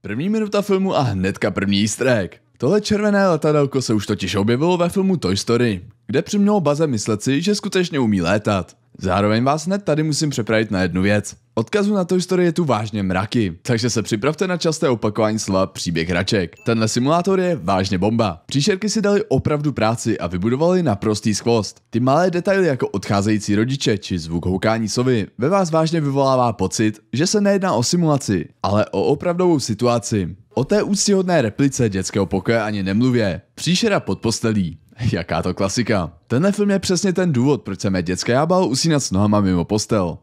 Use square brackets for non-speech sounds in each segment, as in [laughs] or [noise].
První minuta filmu a hnedka první strek. Tohle červené letadelko se už totiž objevilo ve filmu Toy Story, kde přimělo Baze myslet si, že skutečně umí létat. Zároveň vás hned tady musím přepravit na jednu věc. Odkazu na Toy Story je tu vážně mraky, takže se připravte na časté opakování slova příběh hraček. Tenhle simulátor je vážně bomba. Příšerky si dali opravdu práci a vybudovali naprostý skvost. Ty malé detaily jako odcházející rodiče či zvuk houkání sovy ve vás vážně vyvolává pocit, že se nejedná o simulaci, ale o opravdovou situaci. O té úctyhodné replice dětského pokoje ani nemluvě. Příšera pod postelí. Jaká to klasika. Tenhle film je přesně ten důvod, proč mé dětské jábal usínat s nohama mimo postel.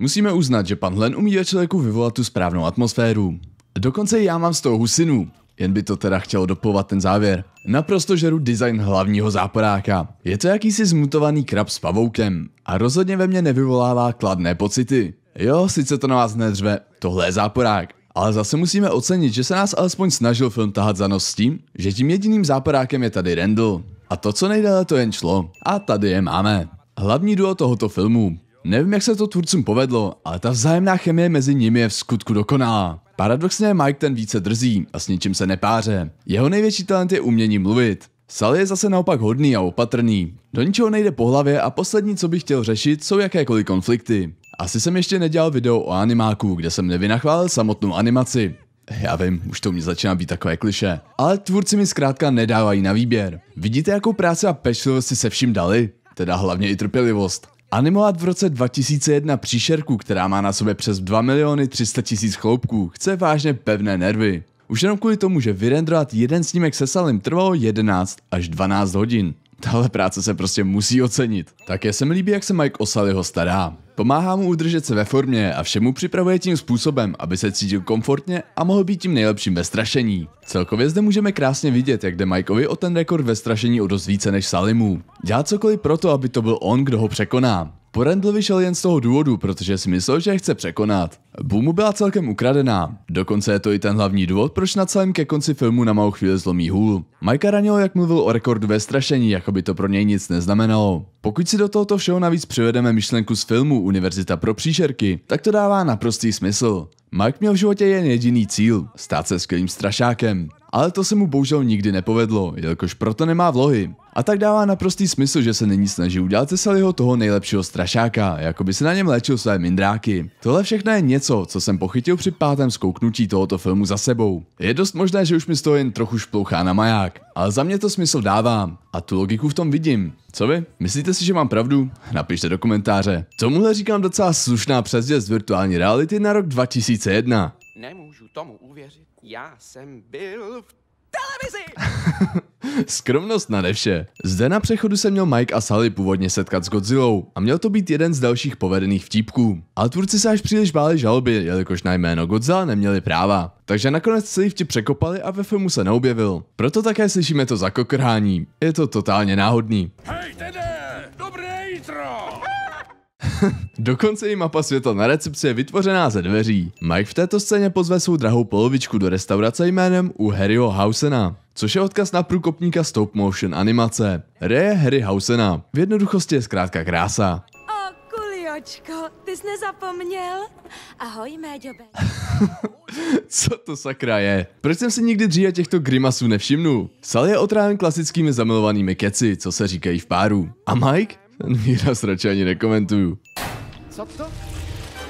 Musíme uznat, že pan Len umí ve člověku vyvolat tu správnou atmosféru. Dokonce já mám z toho husinu, jen by to teda chtělo dopovat ten závěr. Naprosto žeru design hlavního záporáka. Je to jakýsi zmutovaný krab s pavoukem a rozhodně ve mně nevyvolává kladné pocity. Jo, sice to na vás nedřve, tohle je záporák. Ale zase musíme ocenit, že se nás alespoň snažil film tahat za nos s tím, že tím jediným záporákem je tady Randall. A to, co nejdále to jen šlo. A tady je máme. Hlavní duo tohoto filmu. Nevím, jak se to tvůrcům povedlo, ale ta vzájemná chemie mezi nimi je v skutku dokonalá. Paradoxně je Mike ten více drzí a s ničím se nepáře. Jeho největší talent je umění mluvit. Sally je zase naopak hodný a opatrný. Do ničeho nejde po hlavě a poslední, co by chtěl řešit, jsou jakékoliv konflikty. Asi jsem ještě nedělal video o animáku, kde jsem nevynachválil samotnou animaci. Já vím, už to mě začíná být takové kliše. Ale tvůrci mi zkrátka nedávají na výběr. Vidíte, jakou práci a pečlivost si se vším dali? Teda hlavně i trpělivost. Animovat v roce 2001 příšerku, která má na sobě přes 2 miliony 300 tisíc chloupků, chce vážně pevné nervy. Už jenom kvůli tomu, že vyrendrovat jeden snímek se Salim trvalo 11 až 12 hodin. Tahle práce se prostě musí ocenit. Také se mi líbí, jak se Mike Osaliho stará. Pomáhá mu udržet se ve formě a všemu připravuje tím způsobem, aby se cítil komfortně a mohl být tím nejlepším ve strašení. Celkově zde můžeme krásně vidět, jak jde Mikeovi o ten rekord ve strašení o dost více než Salimů. Dělá cokoliv proto, aby to byl on, kdo ho překoná. Po Randall vyšel jen z toho důvodu, protože si myslel, že je chce překonat. Boomu byla celkem ukradená. Dokonce je to i ten hlavní důvod, proč na celém ke konci filmu na malou chvíli zlomí hůl. Majka ranil, jak mluvil o rekordu ve strašení, jako by to pro něj nic neznamenalo. Pokud si do tohoto všeho navíc přivedeme myšlenku z filmu Univerzita pro příšerky, tak to dává naprostý smysl. Mike měl v životě jen jediný cíl, stát se skvělým strašákem ale to se mu bohužel nikdy nepovedlo, jelikož proto nemá vlohy. A tak dává naprostý smysl, že se není snaží udělat se Sallyho toho nejlepšího strašáka, jako by se na něm léčil své mindráky. Tohle všechno je něco, co jsem pochytil při pátém zkouknutí tohoto filmu za sebou. Je dost možné, že už mi z toho jen trochu šplouchá na maják, ale za mě to smysl dává a tu logiku v tom vidím. Co vy? Myslíte si, že mám pravdu? Napište do komentáře. Tomuhle říkám docela slušná přezděst virtuální reality na rok 2001. Nemůžu tomu uvěřit. Já jsem byl v televizi! [laughs] Skromnost na nevše. Zde na přechodu se měl Mike a Sally původně setkat s Godzillou a měl to být jeden z dalších povedených vtípků. Ale tvůrci se až příliš báli žaloby, jelikož na jméno Godzilla neměli práva. Takže nakonec celý vtip překopali a ve filmu se neobjevil. Proto také slyšíme to zakokrhání. Je to totálně náhodný. Hej, [laughs] Dokonce i mapa světa na recepci je vytvořená ze dveří. Mike v této scéně pozve svou drahou polovičku do restaurace jménem u Harryho Hausena což je odkaz na průkopníka stop motion animace. je Harry Hausena. V jednoduchosti je zkrátka krása. O, kuliočko, ty jsi nezapomněl? Ahoj, mé děbe. [laughs] Co to sakra je? Proč jsem si nikdy dříve těchto grimasů nevšimnul? Sal je otráven klasickými zamilovanými keci, co se říkají v páru. A Mike? Ten výraz radši ani nekomentuju. Co to?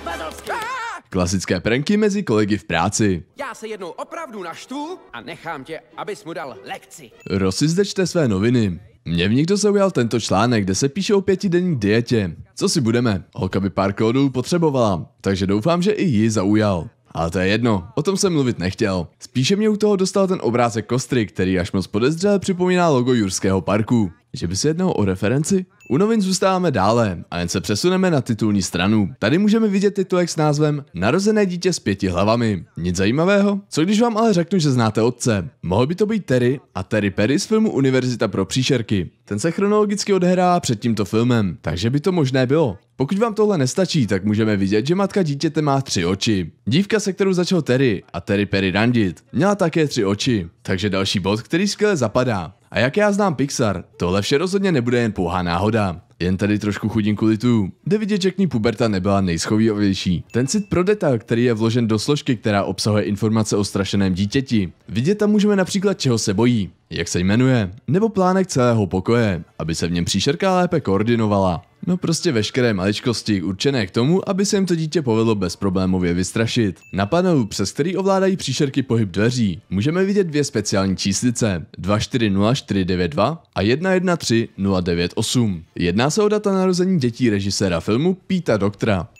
Ah! Klasické pranky mezi kolegy v práci. Já se jednou opravdu naštvu a nechám tě, abys mu dal lekci. Rosy zde čte své noviny. Mě v někdo zaujal tento článek, kde se píše o pětidenní dietě. Co si budeme? Holka by pár kódů potřebovala, takže doufám, že i ji zaujal. Ale to je jedno, o tom jsem mluvit nechtěl. Spíše mě u toho dostal ten obrázek kostry, který až moc podezřel připomíná logo Jurského parku. Že by se jednalo o referenci? U novin zůstáváme dále a jen se přesuneme na titulní stranu. Tady můžeme vidět titulek s názvem Narozené dítě s pěti hlavami. Nic zajímavého? Co když vám ale řeknu, že znáte otce? Mohl by to být Terry a Terry Perry z filmu Univerzita pro příšerky. Ten se chronologicky odehrá před tímto filmem, takže by to možné bylo. Pokud vám tohle nestačí, tak můžeme vidět, že matka dítěte má tři oči. Dívka, se kterou začal Terry a Terry Perry randit, měla také tři oči. Takže další bod, který skvěle zapadá. A jak já znám Pixar, tohle vše rozhodně nebude jen pouhá náhoda. Jen tady trošku chudinku litů. Jde vidět, že k ní puberta nebyla nejschovivější. Ten cit pro detail, který je vložen do složky, která obsahuje informace o strašeném dítěti. Vidět tam můžeme například, čeho se bojí, jak se jmenuje, nebo plánek celého pokoje, aby se v něm příšerka lépe koordinovala. No prostě veškeré maličkosti určené k tomu, aby se jim to dítě povedlo bezproblémově vystrašit. Na panelu, přes který ovládají příšerky pohyb dveří, můžeme vidět dvě speciální číslice 240492 a 113098. Jedná se o data narození dětí režiséra filmu Píta doktra. [laughs]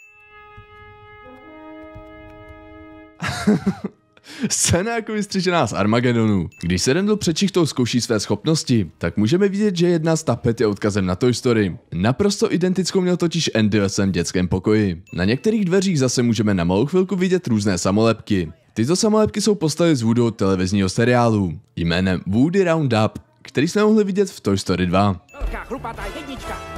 Scéna jako vystřižená z Armagedonu. Když se Randall před čichtou zkouší své schopnosti, tak můžeme vidět, že jedna z tapet je odkazem na Toy Story. Naprosto identickou měl totiž Andy ve svém dětském pokoji. Na některých dveřích zase můžeme na malou chvilku vidět různé samolepky. Tyto samolepky jsou postavy z Voodoo televizního seriálu jménem Woody Roundup, který jsme mohli vidět v Toy Story 2. Velká chlupatá jednička.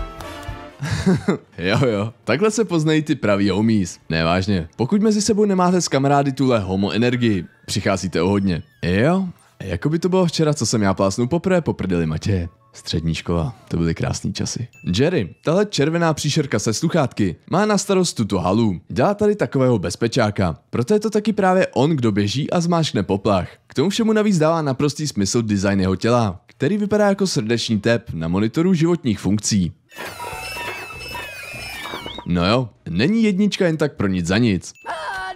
[laughs] jo jo, takhle se poznají ty pravý homies. Nevážně, pokud mezi sebou nemáte s kamarády tuhle homo energii, přicházíte o hodně. Jo, jako by to bylo včera, co jsem já plásnul poprvé po prdeli Matěje. Střední škola, to byly krásné časy. Jerry, tahle červená příšerka se sluchátky, má na starost tuto halu. Dělá tady takového bezpečáka. Proto je to taky právě on, kdo běží a zmáškne poplach. K tomu všemu navíc dává naprostý smysl design jeho těla, který vypadá jako srdeční tep na monitoru životních funkcí. No jo, není jednička jen tak pro nic za nic.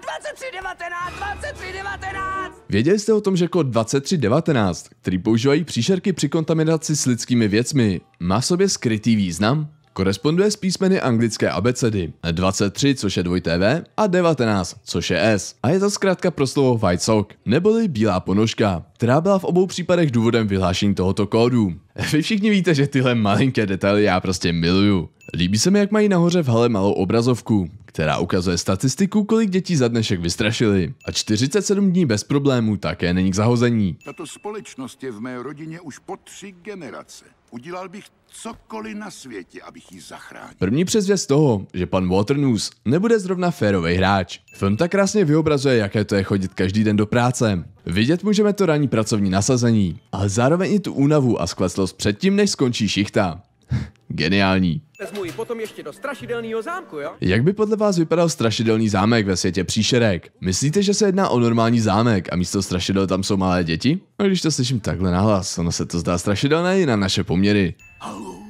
2319, 2319! Věděli jste o tom, že kód 2319, který používají příšerky při kontaminaci s lidskými věcmi, má sobě skrytý význam? Koresponduje s písmeny anglické abecedy 23, což je dvojité V, a 19, což je S. A je to zkrátka pro slovo White Sock, neboli bílá ponožka, která byla v obou případech důvodem vyhlášení tohoto kódu. [laughs] Vy všichni víte, že tyhle malinké detaily já prostě miluju. Líbí se mi, jak mají nahoře v hale malou obrazovku, která ukazuje statistiku, kolik dětí za dnešek vystrašili. A 47 dní bez problémů také není k zahození. Tato společnost je v mé rodině už po tři generace. Udělal bych cokoliv na světě, abych ji zachránil. První přezvěst toho, že pan Waternoose nebude zrovna férový hráč. Film tak krásně vyobrazuje, jaké to je chodit každý den do práce. Vidět můžeme to ranní pracovní nasazení, ale zároveň i tu únavu a skleslost předtím, než skončí šichta. [laughs] Geniální. Vezmu ji potom ještě do strašidelného zámku, jo? Jak by podle vás vypadal strašidelný zámek ve světě příšerek? Myslíte, že se jedná o normální zámek a místo strašidel tam jsou malé děti? A no, když to slyším takhle nahlas, ono se to zdá strašidelné i na naše poměry. Halo.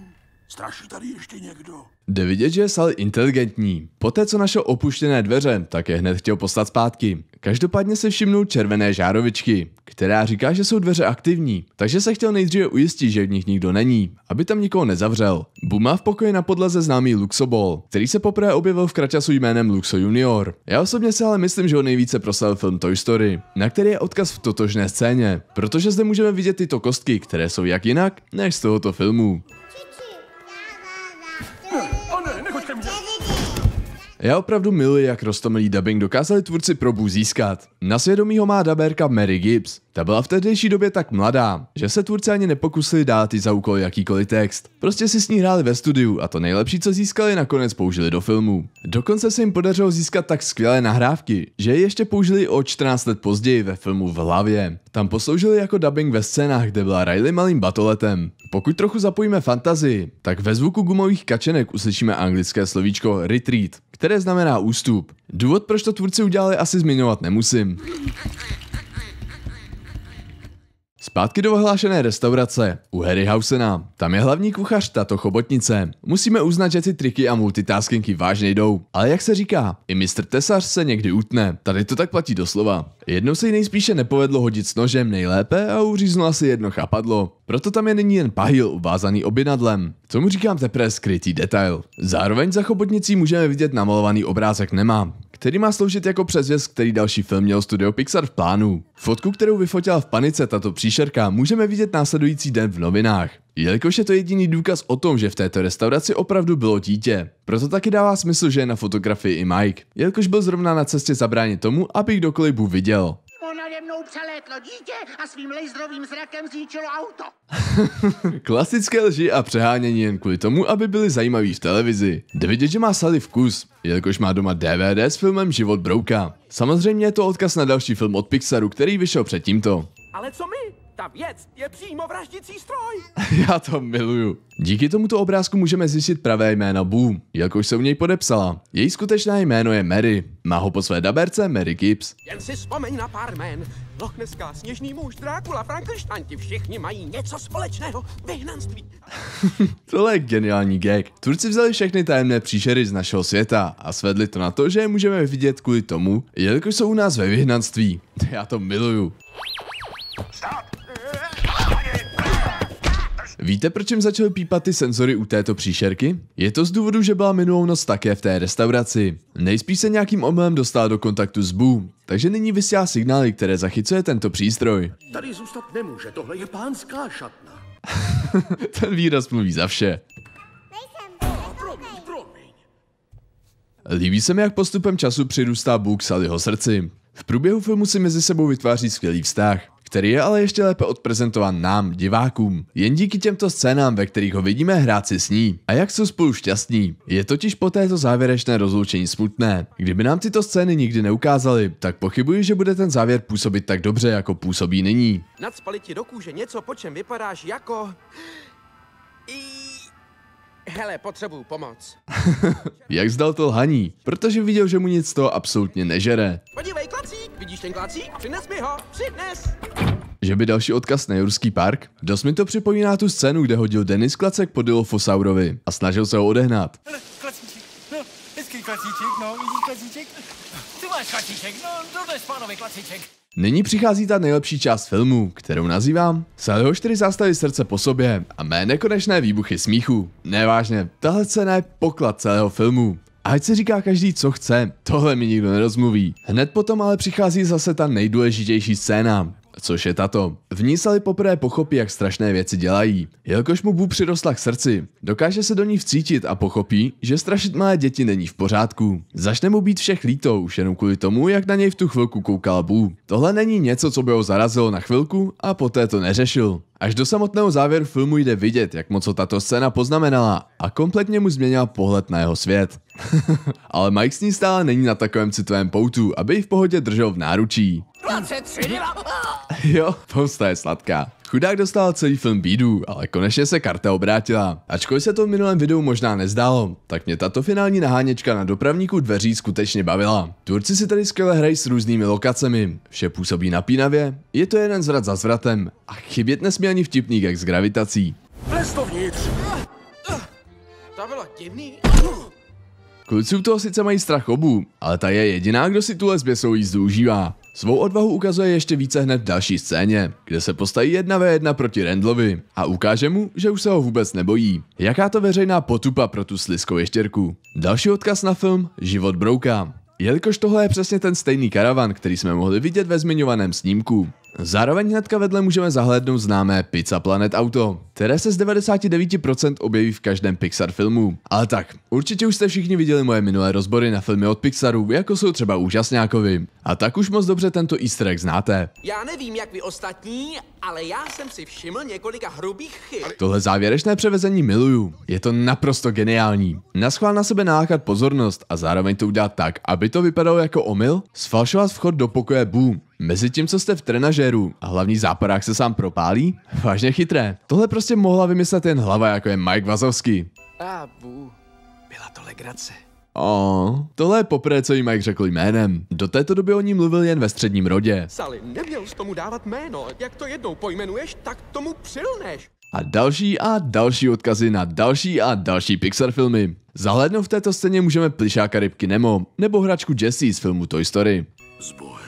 Straší tady ještě někdo? Jde vidět, že je Sal inteligentní. Poté, co našel opuštěné dveře, tak je hned chtěl poslat zpátky. Každopádně se všimnul červené žárovičky, která říká, že jsou dveře aktivní, takže se chtěl nejdříve ujistit, že v nich nikdo není, aby tam nikoho nezavřel. Buma v pokoji na podlaze známý Luxobol, který se poprvé objevil v kraťasu jménem Luxo Junior. Já osobně si ale myslím, že ho nejvíce proslavil film Toy Story, na který je odkaz v totožné scéně, protože zde můžeme vidět tyto kostky, které jsou jak jinak než z tohoto filmu. Já opravdu miluji, jak rostomilý dubbing dokázali tvůrci probů získat. Na svědomí ho má dabérka Mary Gibbs. Ta byla v tehdejší době tak mladá, že se tvůrci ani nepokusili dát i za úkol jakýkoliv text. Prostě si s ní hráli ve studiu a to nejlepší, co získali, nakonec použili do filmu. Dokonce se jim podařilo získat tak skvělé nahrávky, že je ještě použili o 14 let později ve filmu V hlavě. Tam posloužili jako dubbing ve scénách, kde byla Riley malým batoletem. Pokud trochu zapojíme fantazii, tak ve zvuku gumových kačenek uslyšíme anglické slovíčko retreat které znamená ústup. Důvod, proč to tvůrci udělali, asi zmiňovat nemusím. Zpátky do ohlášené restaurace, u Harry Hausena. Tam je hlavní kuchař tato chobotnice. Musíme uznat, že ty triky a multitaskingy vážně jdou. Ale jak se říká, i mistr Tesař se někdy utne. Tady to tak platí doslova. Jednou se jí nejspíše nepovedlo hodit s nožem nejlépe a uříznula si jedno chapadlo. Proto tam je nyní jen pahil uvázaný obinadlem. Co mu říkám teprve skrytý detail. Zároveň za chobotnicí můžeme vidět namalovaný obrázek nemá který má sloužit jako přezvěst, který další film měl studio Pixar v plánu. Fotku, kterou vyfotila v panice tato příšerka, můžeme vidět následující den v novinách. Jelikož je to jediný důkaz o tom, že v této restauraci opravdu bylo dítě. Proto taky dává smysl, že je na fotografii i Mike, jelikož byl zrovna na cestě zabránit tomu, aby kdokoliv viděl mnou přelétlo dítě a svým laserovým zrakem zničilo auto. [laughs] Klasické lži a přehánění jen kvůli tomu, aby byly zajímavý v televizi. Jde vidět, že má Sally vkus, jelikož má doma DVD s filmem Život Brouka. Samozřejmě je to odkaz na další film od Pixaru, který vyšel před tímto. Ale co my? ta věc je přímo vraždicí stroj. [laughs] Já to miluju. Díky tomuto obrázku můžeme zjistit pravé jméno Boom, jakož se u něj podepsala. Její skutečné jméno je Mary. Má ho po své daberce Mary Gibbs. Jen si vzpomeň na pár jmén. Lochneská, sněžný muž, Drákula, Frankenstein, ti všichni mají něco společného. Vyhnanství. [laughs] Tohle je geniální gag. Turci vzali všechny tajemné příšery z našeho světa a svedli to na to, že je můžeme vidět kvůli tomu, jelikož jsou u nás ve vyhnanství. [laughs] Já to miluju. Stop! Víte, proč jim začaly pípat ty senzory u této příšerky? Je to z důvodu, že byla minulou noc také v té restauraci. Nejspíš se nějakým omylem dostala do kontaktu s Bu, takže nyní vysílá signály, které zachycuje tento přístroj. Tady zůstat nemůže, tohle je pánská šatna. [laughs] Ten výraz mluví za vše. Líbí se mi, jak postupem času přirůstá Bůh Sallyho srdci. V průběhu filmu si mezi sebou vytváří skvělý vztah který je ale ještě lépe odprezentovan nám, divákům. Jen díky těmto scénám, ve kterých ho vidíme hrát si s ní a jak jsou spolu šťastní. Je totiž po této závěrečné rozloučení smutné. Kdyby nám tyto scény nikdy neukázali, tak pochybuji, že bude ten závěr působit tak dobře, jako působí nyní. Nadspali ti do kůže něco, po čem vypadáš jako... I... Hele, potřebuju pomoc. [laughs] Jak zdal to lhaní, protože viděl, že mu nic to toho absolutně nežere. Podívej, Vidíš ten klacík? Přines mi ho, přines! Že by další odkaz na Jurský park? Dost mi to připomíná tu scénu, kde hodil Denis klacek po Dilofosaurovi a snažil se ho odehnat. No, no, no, Nyní přichází ta nejlepší část filmu, kterou nazývám Salho 4 zástavy srdce po sobě a mé nekonečné výbuchy smíchu. Nevážně, tahle scéna je poklad celého filmu. Ať se říká každý, co chce, tohle mi nikdo nerozmluví. Hned potom ale přichází zase ta nejdůležitější scéna, což je tato. V ní Sally poprvé pochopí, jak strašné věci dělají. Jelikož mu Bů přirostla k srdci, dokáže se do ní vcítit a pochopí, že strašit malé děti není v pořádku. Začne mu být všech líto už jenom kvůli tomu, jak na něj v tu chvilku koukal Bů. Tohle není něco, co by ho zarazilo na chvilku a poté to neřešil. Až do samotného závěru filmu jde vidět, jak moc ho tato scéna poznamenala a kompletně mu změnila pohled na jeho svět. [laughs] Ale Mike s ní stále není na takovém citovém poutu, aby ji v pohodě držel v náručí. 23 [laughs] jo, pomsta je sladká. Chudák dostal celý film bídu, ale konečně se karta obrátila. Ačkoliv se to v minulém videu možná nezdálo, tak mě tato finální naháněčka na dopravníku dveří skutečně bavila. Turci si tady skvěle hrají s různými lokacemi, vše působí napínavě, je to jeden zvrat za zvratem a chybět nesmí ani vtipný jak s gravitací. Vlez uh, To bylo divný. Kluci u toho sice mají strach obů, ale ta je jediná, kdo si tuhle zběsou jízdu užívá. Svou odvahu ukazuje ještě více hned v další scéně, kde se postaví jedna ve jedna proti Rendlovi a ukáže mu, že už se ho vůbec nebojí. Jaká to veřejná potupa pro tu sliskou ještěrku. Další odkaz na film Život Brouka. Jelikož tohle je přesně ten stejný karavan, který jsme mohli vidět ve zmiňovaném snímku. Zároveň hnedka vedle můžeme zahlédnout známé Pizza Planet auto, které se z 99% objeví v každém Pixar filmu. Ale tak, určitě už jste všichni viděli moje minulé rozbory na filmy od Pixaru, jako jsou třeba Úžasňákovi. A tak už moc dobře tento easter egg znáte. Já nevím jak vy ostatní, ale já jsem si všiml několika hrubých chyb. Tohle závěrečné převezení miluju. Je to naprosto geniální. Naschvál na sebe nalákat pozornost a zároveň to udělat tak, aby to vypadalo jako omyl, sfalšovat vchod do pokoje Boom Mezi tím, co jste v trenažéru a hlavní záporák se sám propálí? Vážně chytré. Tohle prostě mohla vymyslet jen hlava, jako je Mike Vazovský. A bu, byla to legrace. O, tohle je poprvé, co jí Mike řekl jménem. Do této doby o ní mluvil jen ve středním rodě. Sally, neměl jsi tomu dávat jméno. Jak to jednou pojmenuješ, tak tomu přilneš. A další a další odkazy na další a další Pixar filmy. Zahlednout v této scéně můžeme plišáka rybky Nemo nebo hračku Jessie z filmu Toy Story. Zbor.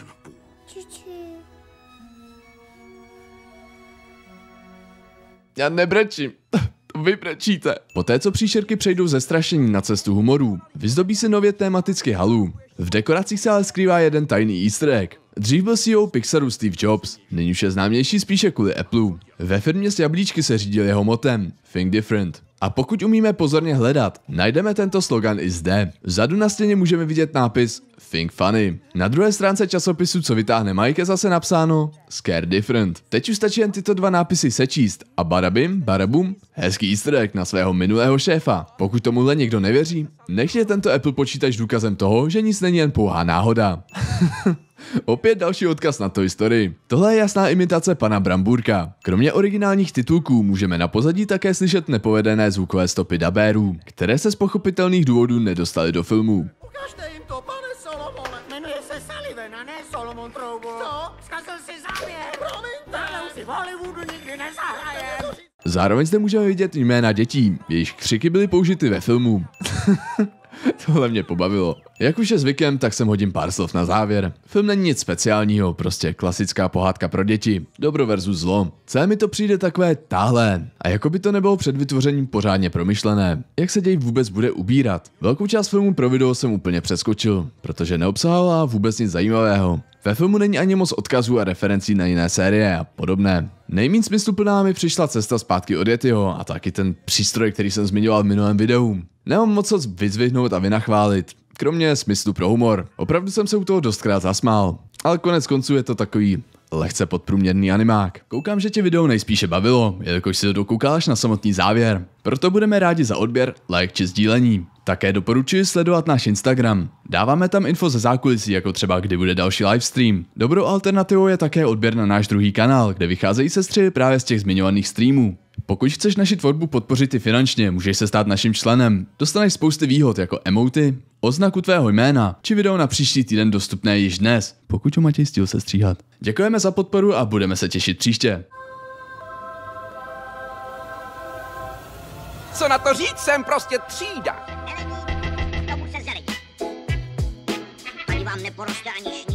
Já nebrečím. [laughs] Vy brečíte. Poté, co příšerky přejdou ze strašení na cestu humorů, vyzdobí se nově tematicky halů. V dekoracích se ale skrývá jeden tajný easter egg. Dřív byl CEO Pixaru Steve Jobs, nyní už je známější spíše kvůli Apple. Ve firmě s jablíčky se řídil jeho motem Think Different. A pokud umíme pozorně hledat, najdeme tento slogan i zde. Zadu na stěně můžeme vidět nápis Think Funny. Na druhé stránce časopisu, co vytáhne Mike, je zase napsáno Scare Different. Teď už stačí jen tyto dva nápisy sečíst a barabim, barabum, hezký easter egg na svého minulého šéfa. Pokud tomuhle někdo nevěří, nech je tento Apple počítač důkazem toho, že nic není jen pouhá náhoda. [laughs] Opět další odkaz na to historii. Tohle je jasná imitace pana Bramburka. Kromě originálních titulků můžeme na pozadí také slyšet nepovedené zvukové stopy dabérů, které se z pochopitelných důvodů nedostaly do filmů. Ukažte jim to, pane Jmenuje se Sullivan a ne Solomon Trouble. Co? Zkazil si tohle už si v Hollywoodu nikdy nezahraje. Zároveň zde můžeme vidět jména dětí, jejichž křiky byly použity ve filmu. [laughs] [laughs] Tohle mě pobavilo. Jak už je zvykem, tak jsem hodím pár slov na závěr. Film není nic speciálního, prostě klasická pohádka pro děti. Dobro versus zlo. Celé mi to přijde takové táhlé. A jako by to nebylo před vytvořením pořádně promyšlené. Jak se děj vůbec bude ubírat? Velkou část filmu pro video jsem úplně přeskočil, protože neobsahovala vůbec nic zajímavého. Ve filmu není ani moc odkazů a referencí na jiné série a podobné. Nejméně smysluplná mi přišla cesta zpátky od Yetiho a taky ten přístroj, který jsem zmiňoval v minulém videu. Nemám moc co vyzvihnout a vynachválit, kromě smyslu pro humor. Opravdu jsem se u toho dostkrát zasmál, ale konec konců je to takový lehce podprůměrný animák. Koukám, že tě video nejspíše bavilo, jelikož si to dokoukal až na samotný závěr. Proto budeme rádi za odběr, like či sdílení. Také doporučuji sledovat náš Instagram. Dáváme tam info ze zákulisí, jako třeba kdy bude další livestream. Dobrou alternativou je také odběr na náš druhý kanál, kde vycházejí sestři právě z těch zmiňovaných streamů. Pokud chceš naši tvorbu podpořit i finančně, můžeš se stát naším členem. Dostaneš spousty výhod jako emoty, oznaku tvého jména či video na příští týden dostupné již dnes, pokud ho Matěj stíl se stříhat. Děkujeme za podporu a budeme se těšit příště. Co na to říct, jsem prostě třída. Ani vám neporoste ani šně.